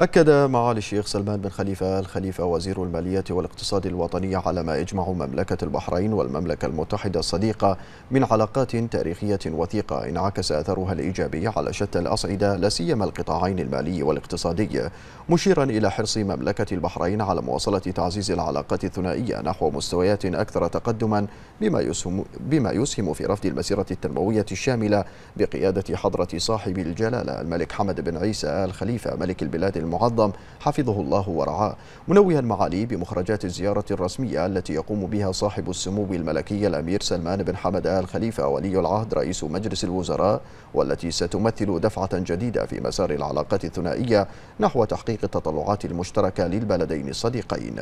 أكد معالي الشيخ سلمان بن خليفة الخليفة وزير المالية والاقتصاد الوطني على ما يجمع مملكة البحرين والمملكة المتحدة الصديقة من علاقات تاريخية وثيقة انعكس أثرها الإيجابي على شتى الأصعدة لا سيما القطاعين المالي والاقتصادي مشيرا إلى حرص مملكة البحرين على مواصلة تعزيز العلاقات الثنائية نحو مستويات أكثر تقدما بما يسهم, بما يسهم في رفض المسيرة التنموية الشاملة بقيادة حضرة صاحب الجلالة الملك حمد بن عيسى الخليفة ملك البلاد المعظم حفظه الله ورعاه منوها معاليه بمخرجات الزيارة الرسمية التي يقوم بها صاحب السمو الملكي الأمير سلمان بن حمد آل خليفة ولي العهد رئيس مجلس الوزراء والتي ستمثل دفعة جديدة في مسار العلاقات الثنائية نحو تحقيق التطلعات المشتركة للبلدين الصديقين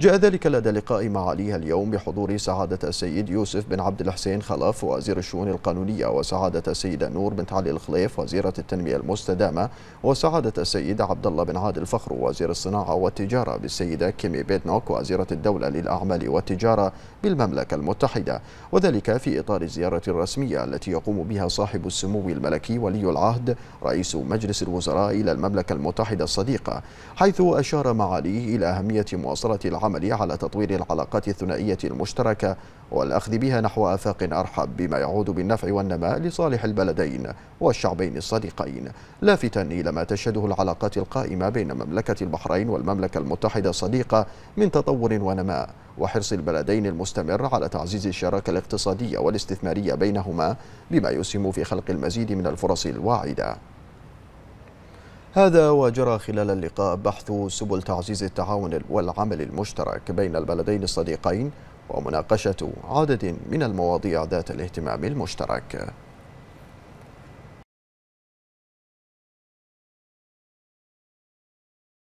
جاء ذلك لدى لقاء معاليها اليوم بحضور سعادة السيد يوسف بن عبد الحسين خلف وزير الشؤون القانونية وسعادة السيدة نور بنت علي الخليف وزيرة التنمية المستدامة وسعادة السيد عبد الله بن عادل فخر وزير الصناعة والتجارة بالسيدة كيمي بيتنوك وزيرة الدولة للأعمال والتجارة بالمملكة المتحدة وذلك في إطار الزيارة الرسمية التي يقوم بها صاحب السمو الملكي ولي العهد رئيس مجلس الوزراء إلى المملكة المتحدة الصديقة حيث أشار معاليه إلى أهمية مواصلة العمل على تطوير العلاقات الثنائية المشتركة والأخذ بها نحو آفاق أرحب بما يعود بالنفع والنماء لصالح البلدين والشعبين الصديقين لافتا إلى ما تشهده العلاقات القائمة ما بين مملكة البحرين والمملكة المتحدة صديقة من تطور ونماء وحرص البلدين المستمر على تعزيز الشراكة الاقتصادية والاستثمارية بينهما بما يسهم في خلق المزيد من الفرص الواعدة هذا وجرى خلال اللقاء بحث سبل تعزيز التعاون والعمل المشترك بين البلدين الصديقين ومناقشة عدد من المواضيع ذات الاهتمام المشترك